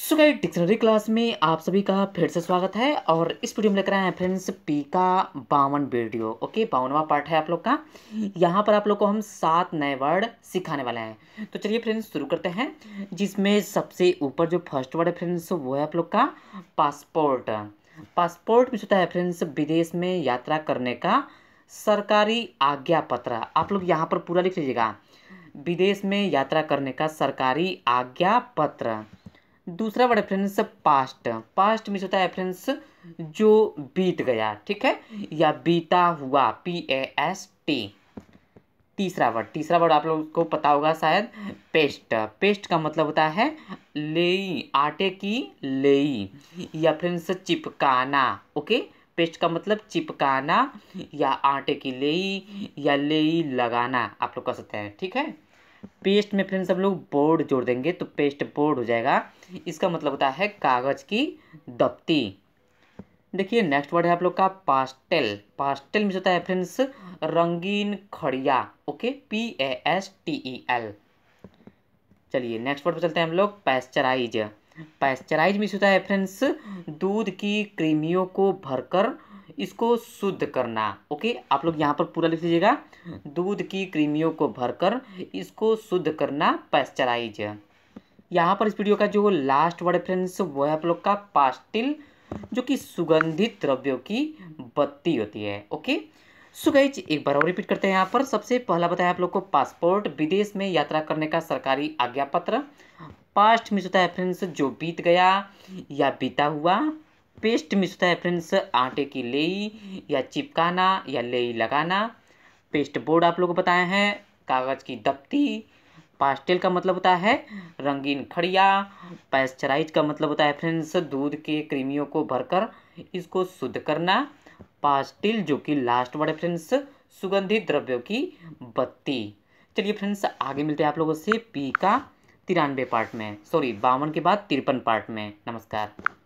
सो dictionary class में आप सभी का फिर से स्वागत है और इस वीडियो में लेकर आए हैं फ्रेंड्स पी का बावन वीडियो ओके बावनवा पार्ट है आप लोग का यहाँ पर आप लोग को हम सात नए वर्ड सिखाने वाले हैं तो चलिए फ्रेंड्स शुरू करते हैं जिसमें सबसे ऊपर जो फर्स्ट वर्ड है फ्रेंड्स वो है आप लोग का पासपोर्ट पासपोर्ट में होता है फ्रेंड्स विदेश में यात्रा करने का सरकारी आज्ञा पत्र आप लोग यहाँ पर पूरा लिख लीजिएगा विदेश में यात्रा करने का सरकारी आज्ञा पत्र दूसरा वर्ड रेफरेंस पास्ट पास्ट में होता है रेफरेंस जो बीत गया ठीक है या बीता हुआ पी ए एस टी तीसरा वर्ड तीसरा वर्ड आप लोगों को पता होगा शायद पेस्ट पेस्ट का मतलब होता है लेई आटे की लेई या फ्रेंड्स चिपकाना ओके पेस्ट का मतलब चिपकाना या आटे की लेई या लेई लगाना आप लोग कह सकते हैं ठीक है पेस्ट में फ्रेंड्स हम लोग बोर्ड जोड़ देंगे तो पेस्ट बोर्ड हो जाएगा इसका मतलब होता है कागज़ की दफ्ती देखिए नेक्स्ट वर्ड है आप लोग का पास्टेल पास्टेल में होता है फ्रेंड्स रंगीन खड़िया okay P A S T E L चलिए नेक्स्ट वर्ड पर चलते हैं हम लोग पैस्चराइज पैस्चराइज में होता है फ्रेंड्स दूध की क्रीमियों को भरकर इसको शुद्ध करना ओके आप लोग यहाँ पर पूरा लिख लीजिएगा दूध की क्रीमियों को भरकर इसको शुद्ध करना पैस्चराइज यहाँ पर इस वीडियो का जो लास्ट वर्ड फ्रेंड्स वो है आप लोग का पास्टिल जो कि सुगंधित द्रव्यों की बत्ती होती है ओके सो एक बार और रिपीट करते हैं यहाँ पर सबसे पहला बताया आप लोग को पासपोर्ट विदेश में यात्रा करने का सरकारी आज्ञा पत्र पास्ट मिस होता है फ्रेंड्स जो बीत गया या बीता हुआ पेस्ट मिलता है फ्रेंड्स आटे की लेई या चिपकाना या लेई लगाना पेस्ट बोर्ड आप लोगों को बताए हैं कागज़ की दफ्ती पास्टेल का मतलब होता है रंगीन खड़िया पैस्चराइज का मतलब होता है फ्रेंड्स दूध के क्रीमियों को भरकर इसको शुद्ध करना पास्टिल जो कि लास्ट वर्ड है फ्रेंड्स सुगंधित द्रव्यों की बत्ती चलिए फ्रेंड्स आगे मिलते हैं आप लोगों से पी का तिरानवे पार्ट में सॉरी बावन के बाद तिरपन पार्ट में नमस्कार